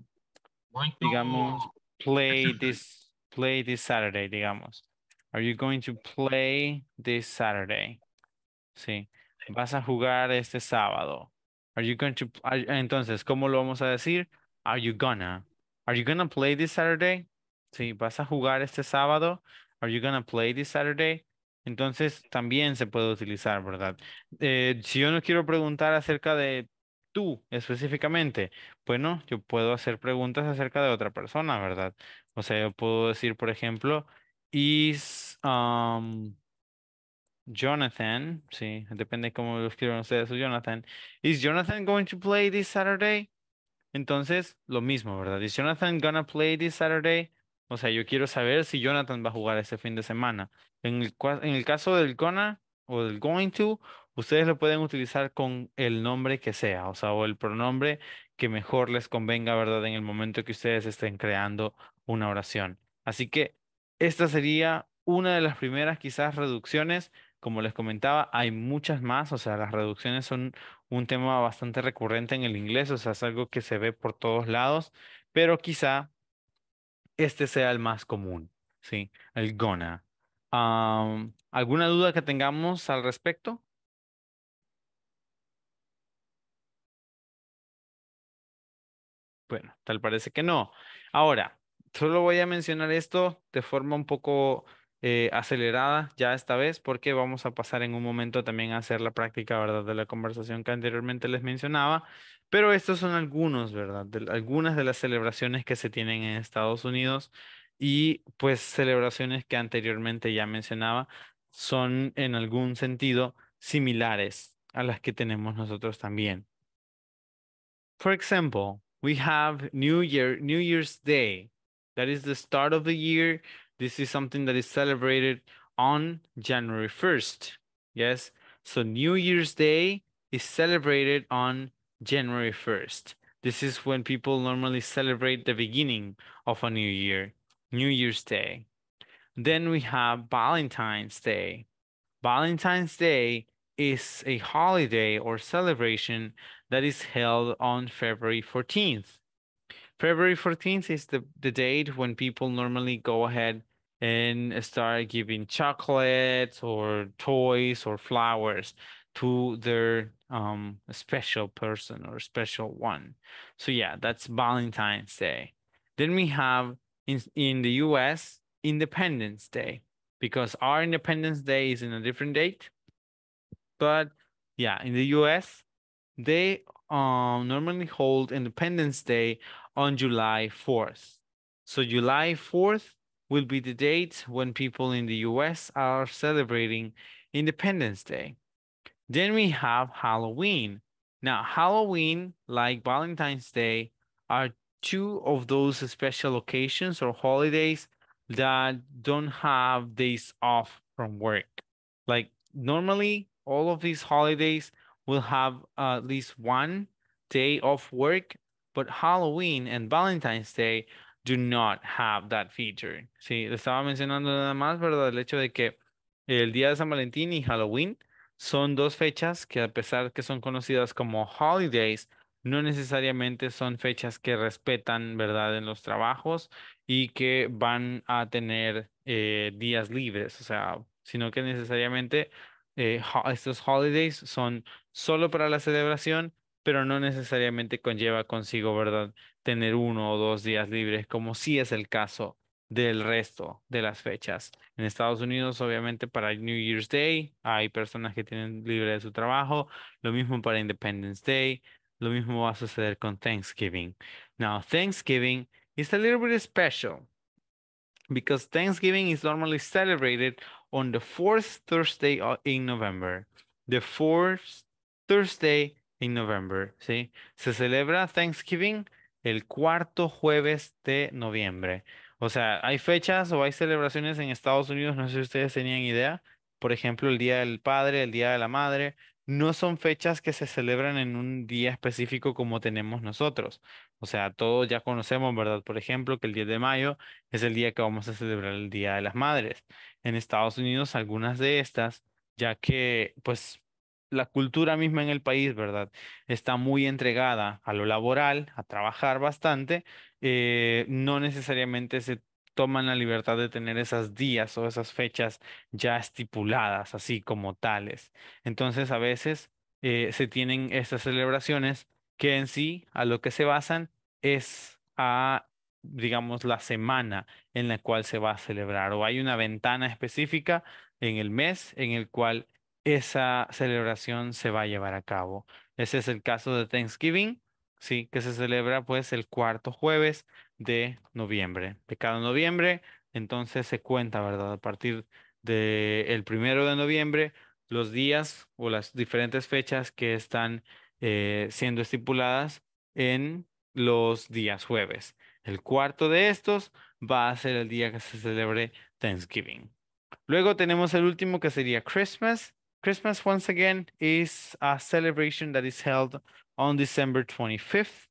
digamos, play this, play this Saturday, digamos. Are you going to play this Saturday? Sí. Vas a jugar este sábado. Are you going to, entonces, ¿cómo lo vamos a decir? Are you gonna? Are you gonna play this Saturday? si vas a jugar este sábado, are you gonna play this Saturday? Entonces también se puede utilizar, ¿verdad? Eh, si yo no quiero preguntar acerca de tú específicamente, bueno, yo puedo hacer preguntas acerca de otra persona, ¿verdad? O sea, yo puedo decir, por ejemplo, is um, Jonathan, sí, depende de cómo lo escriban ustedes, o Jonathan, is Jonathan going to play this Saturday? Entonces, lo mismo, ¿verdad? Is Jonathan gonna play this Saturday? O sea, yo quiero saber si Jonathan va a jugar este fin de semana. En el, en el caso del Gonna o del Going to, ustedes lo pueden utilizar con el nombre que sea, o sea, o el pronombre que mejor les convenga, ¿verdad? En el momento que ustedes estén creando una oración. Así que esta sería una de las primeras quizás reducciones. Como les comentaba, hay muchas más, o sea, las reducciones son un tema bastante recurrente en el inglés, o sea, es algo que se ve por todos lados, pero quizá este sea el más común, ¿sí? El gona. ¿Alguna duda que tengamos al respecto? Bueno, tal parece que no. Ahora, solo voy a mencionar esto de forma un poco eh, acelerada ya esta vez porque vamos a pasar en un momento también a hacer la práctica, ¿verdad? De la conversación que anteriormente les mencionaba. Pero estos son algunos, ¿verdad? algunas de las celebraciones que se tienen en Estados Unidos y pues celebraciones que anteriormente ya mencionaba son en algún sentido similares a las que tenemos nosotros también. For example, we have New Year, New Year's Day. That is the start of the year This is something that is celebrated on January 1st. Yes. So New Year's Day is celebrated on January 1st. This is when people normally celebrate the beginning of a new year, New Year's Day. Then we have Valentine's Day. Valentine's Day is a holiday or celebration that is held on February 14th. February 14th is the, the date when people normally go ahead and start giving chocolates or toys or flowers to their um, special person or special one. So yeah, that's Valentine's Day. Then we have in, in the US Independence Day because our Independence Day is in a different date. But yeah, in the US, they um, normally hold Independence Day on July 4th. So July 4th will be the date when people in the US are celebrating Independence Day. Then we have Halloween. Now, Halloween, like Valentine's Day, are two of those special occasions or holidays that don't have days off from work. Like normally, all of these holidays will have at least one day off work But Halloween and Valentine's Day do not have that feature. Sí, le estaba mencionando nada más, ¿verdad? El hecho de que el día de San Valentín y Halloween son dos fechas que a pesar que son conocidas como holidays, no necesariamente son fechas que respetan, ¿verdad?, en los trabajos y que van a tener eh, días libres, o sea, sino que necesariamente eh, estos holidays son solo para la celebración pero no necesariamente conlleva consigo, ¿verdad? Tener uno o dos días libres, como sí es el caso del resto de las fechas. En Estados Unidos, obviamente, para New Year's Day hay personas que tienen libre de su trabajo, lo mismo para Independence Day, lo mismo va a suceder con Thanksgiving. Now, Thanksgiving is a little bit special because Thanksgiving is normally celebrated on the fourth Thursday in November. The fourth Thursday en noviembre, ¿sí? Se celebra Thanksgiving el cuarto jueves de noviembre. O sea, hay fechas o hay celebraciones en Estados Unidos, no sé si ustedes tenían idea. Por ejemplo, el Día del Padre, el Día de la Madre, no son fechas que se celebran en un día específico como tenemos nosotros. O sea, todos ya conocemos, ¿verdad? Por ejemplo, que el 10 de mayo es el día que vamos a celebrar el Día de las Madres. En Estados Unidos, algunas de estas, ya que pues la cultura misma en el país, ¿verdad? Está muy entregada a lo laboral, a trabajar bastante, eh, no necesariamente se toman la libertad de tener esas días o esas fechas ya estipuladas, así como tales. Entonces, a veces eh, se tienen estas celebraciones que en sí a lo que se basan es a digamos, la semana en la cual se va a celebrar o hay una ventana específica en el mes en el cual esa celebración se va a llevar a cabo. Ese es el caso de Thanksgiving, sí, que se celebra pues el cuarto jueves de noviembre. De cada noviembre, entonces se cuenta, ¿verdad? A partir del el primero de noviembre, los días o las diferentes fechas que están eh, siendo estipuladas en los días jueves. El cuarto de estos va a ser el día que se celebre Thanksgiving. Luego tenemos el último que sería Christmas, Christmas, once again, is a celebration that is held on December 25th.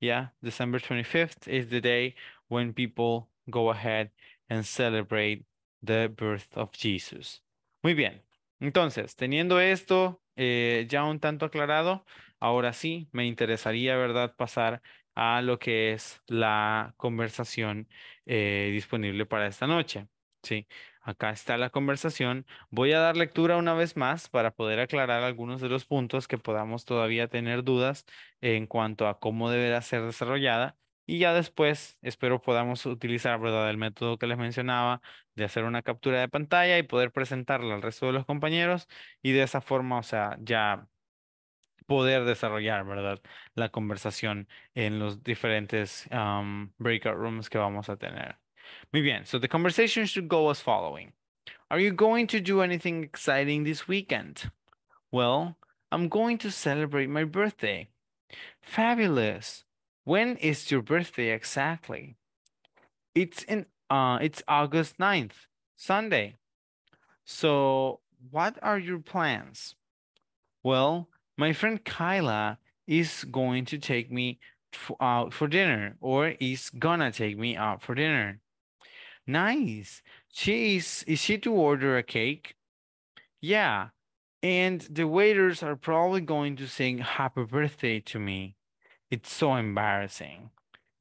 Yeah, December 25th is the day when people go ahead and celebrate the birth of Jesus. Muy bien. Entonces, teniendo esto eh, ya un tanto aclarado, ahora sí me interesaría, ¿verdad?, pasar a lo que es la conversación eh, disponible para esta noche. Sí, Acá está la conversación. Voy a dar lectura una vez más para poder aclarar algunos de los puntos que podamos todavía tener dudas en cuanto a cómo deberá ser desarrollada. Y ya después espero podamos utilizar ¿verdad? el método que les mencionaba de hacer una captura de pantalla y poder presentarla al resto de los compañeros y de esa forma, o sea, ya poder desarrollar ¿verdad? la conversación en los diferentes breakout rooms que vamos a tener. Muy bien. So the conversation should go as following. Are you going to do anything exciting this weekend? Well, I'm going to celebrate my birthday. Fabulous. When is your birthday exactly? It's in uh it's August 9th, Sunday. So, what are your plans? Well, my friend Kyla is going to take me out for dinner or is gonna take me out for dinner. Nice. She is, is she to order a cake? Yeah. And the waiters are probably going to sing happy birthday to me. It's so embarrassing.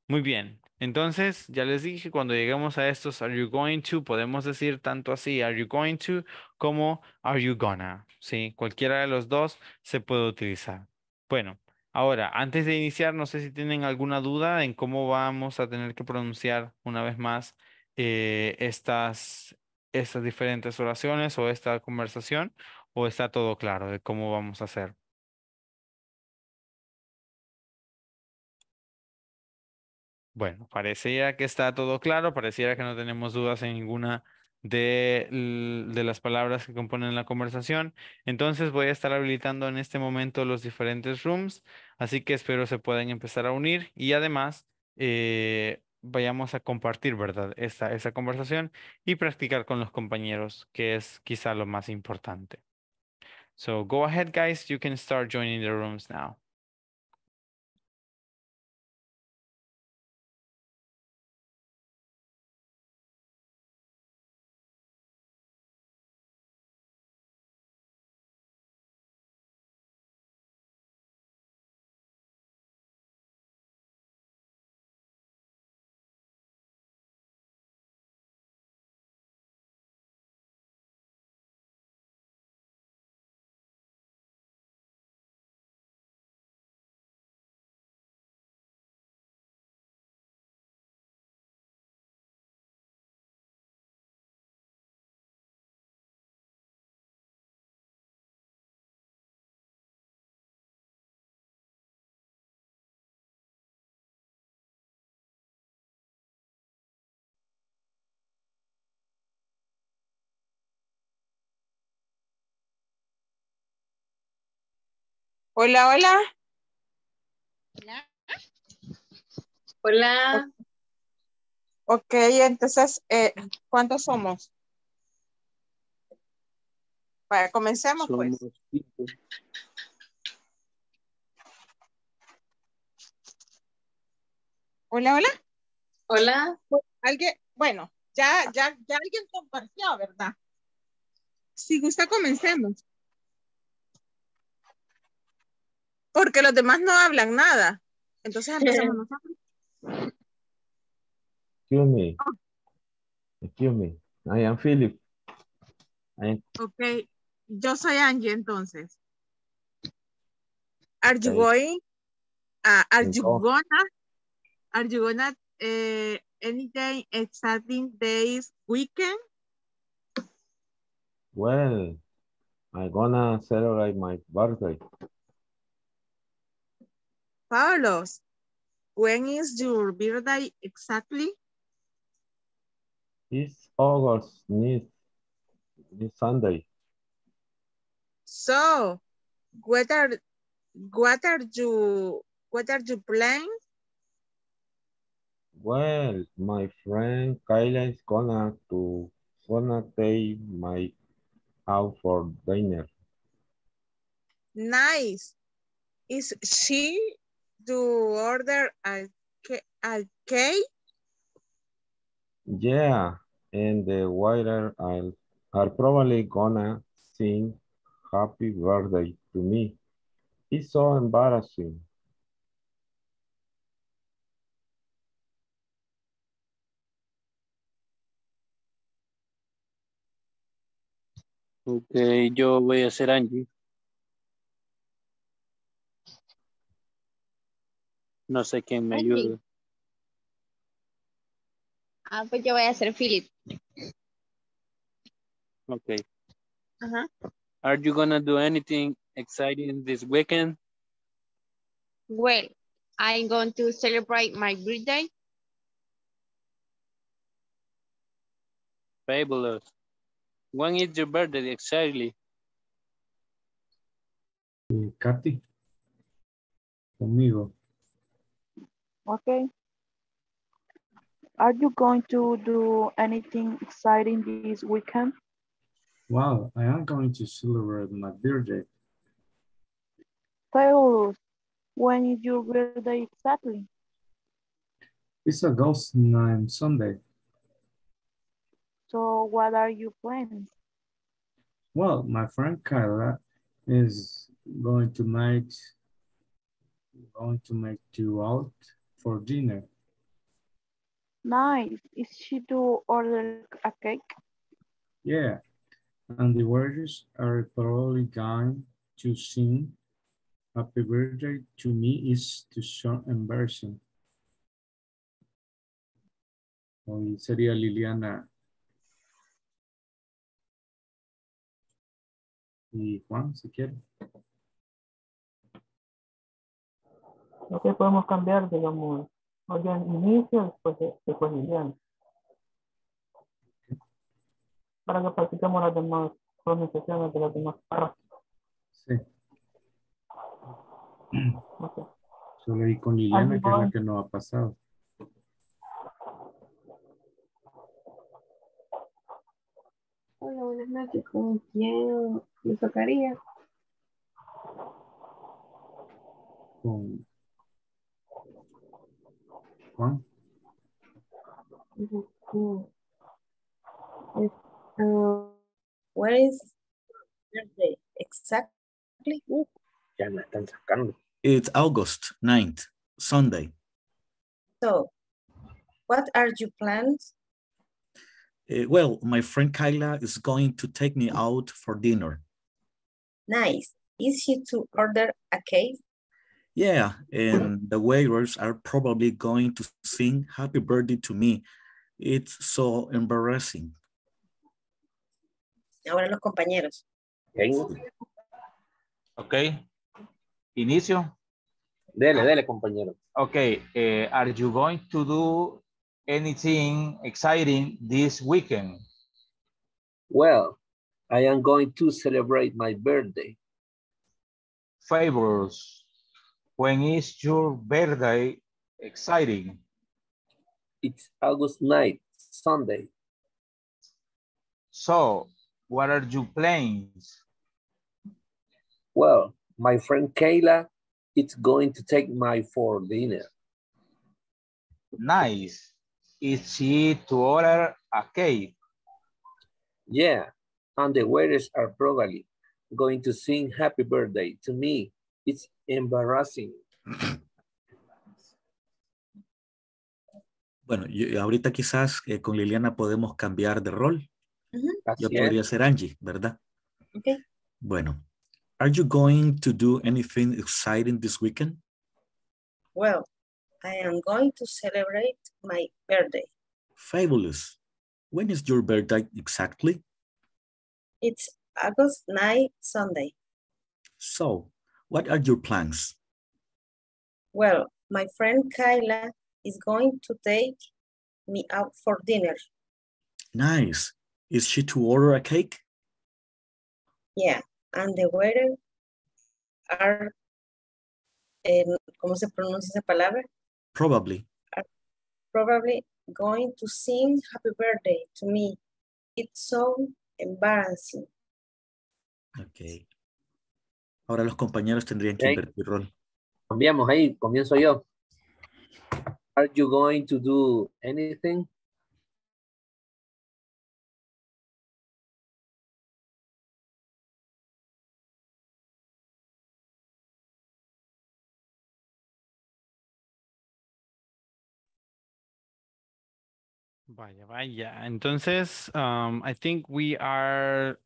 Muy bien. Entonces, ya les dije, cuando lleguemos a estos, are you going to, podemos decir tanto así, are you going to, como are you gonna. ¿sí? Cualquiera de los dos se puede utilizar. Bueno, ahora, antes de iniciar, no sé si tienen alguna duda en cómo vamos a tener que pronunciar una vez más eh, estas, estas diferentes oraciones o esta conversación o está todo claro de cómo vamos a hacer? Bueno, parecía que está todo claro, pareciera que no tenemos dudas en ninguna de, de, las palabras que componen la conversación. Entonces voy a estar habilitando en este momento los diferentes rooms, así que espero se puedan empezar a unir y además eh, vayamos a compartir, ¿verdad? Esa, esa conversación y practicar con los compañeros, que es quizá lo más importante. So go ahead, guys. You can start joining the rooms now. Hola, hola. Hola. Hola. Ok, entonces, eh, ¿cuántos somos? Para, comencemos pues. Hola, hola. Hola. Alguien, bueno, ya, ya, ya alguien compartió, ¿verdad? Si gusta, comencemos. Porque los demás no hablan nada. Entonces empezamos nosotros. Excuse me. Excuse me. I am Philip. Ok. Yo soy Angie entonces. Are you going? Ah, are you gonna? Are you gonna eh, any day exciting days weekend? Well, I'm gonna celebrate my birthday. Carlos, when is your birthday exactly? It's August 9th, this Sunday. So, what are what are you what are you planning? Well, my friend Kyla is gonna to gonna take my out for dinner. Nice. Is she to order a, a cake? Yeah, and the waiter I'll, are probably gonna sing happy birthday to me. It's so embarrassing. Okay, yo voy a ser Angie. No sé quién me Ah, pues yo voy a ser Philip. Okay. Uh -huh. Are you gonna do anything exciting this weekend? Well, I'm going to celebrate my birthday. Fabulous. When is your birthday exactly? Eh, Katy. Conmigo. Okay. Are you going to do anything exciting this weekend? Wow, I am going to celebrate my birthday. Tell when is your birthday exactly? It's a ghost name Sunday. So what are your plans? Well, my friend Kyla is going to make going to make two out for dinner. Nice. Is she to order a cake? Yeah. And the words are probably going to sing Happy birthday to me is to show embarrassing. Hoy sería Liliana. Y Juan, si quiere. Ok, podemos cambiar, digamos, hoy en inicio, después, después bien. Para que practiquemos las demás pronunciaciones de las demás partes. Sí. Okay. Solo ahí con Liliana, que es la que no ha pasado. Hola, buenas noches. ¿Con quién me tocaría? Con one. Uh, where is exactly? Ya la están sacando. It's August 9th, Sunday. So, what are your plans? Uh, well, my friend Kyla is going to take me out for dinner. Nice. Is she to order a cake? Yeah, and the waiters are probably going to sing happy birthday to me. It's so embarrassing. Ahora los compañeros. Okay. okay. Inicio. Dele, dele, compañero. Okay. Uh, are you going to do anything exciting this weekend? Well, I am going to celebrate my birthday. Favors. When is your birthday exciting? It's August 9th, Sunday. So, what are your plans? Well, my friend Kayla is going to take my for dinner. Nice. Is she to order a cake? Yeah, and the waiters are probably going to sing happy birthday to me it's embarrassing. Bueno, yo, ahorita quizás eh, con Liliana podemos cambiar de rol. Uh -huh. Yo podría es. ser Angie, ¿verdad? Okay. Bueno, are you going to do anything exciting this weekend? Well, I am going to celebrate my birthday. Fabulous. When is your birthday exactly? It's August 9, Sunday. So, what are your plans? Well, my friend Kyla is going to take me out for dinner. Nice. Is she to order a cake? Yeah, and the waiter are, eh, ¿cómo se pronuncia esa palabra? Probably. Are probably going to sing happy birthday to me. It's so embarrassing. Okay. Ahora los compañeros tendrían que okay. invertir rol. Cambiamos ahí, comienzo yo. Are you going to do anything? Vaya, vaya. Entonces, um, I think we are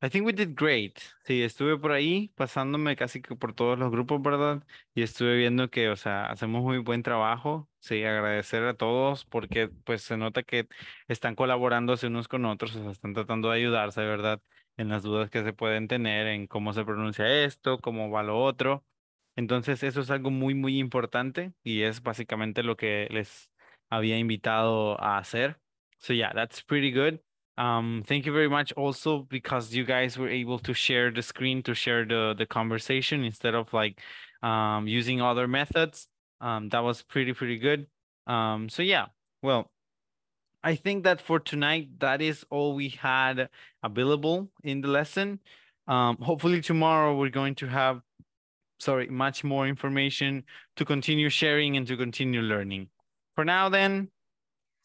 I think we did great. Sí, estuve por ahí pasándome casi que por todos los grupos, ¿verdad? Y estuve viendo que, o sea, hacemos muy buen trabajo. Sí, agradecer a todos porque pues se nota que están colaborándose unos con otros, o sea, están tratando de ayudarse, ¿verdad? En las dudas que se pueden tener, en cómo se pronuncia esto, cómo va lo otro. Entonces, eso es algo muy, muy importante y es básicamente lo que les había invitado a hacer. So yeah, that's pretty good. Um, thank you very much also because you guys were able to share the screen to share the, the conversation instead of like um, using other methods. Um, that was pretty, pretty good. Um, so yeah, well, I think that for tonight, that is all we had available in the lesson. Um, hopefully tomorrow we're going to have, sorry, much more information to continue sharing and to continue learning. For now then,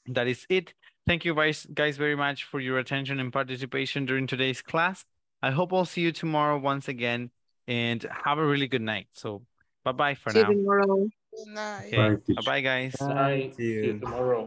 that is it. Thank you guys, very much for your attention and participation during today's class. I hope I'll see you tomorrow once again and have a really good night. So bye-bye for see now. You tomorrow. Good night. Okay. Bye, bye, guys. Bye. See you, see you tomorrow.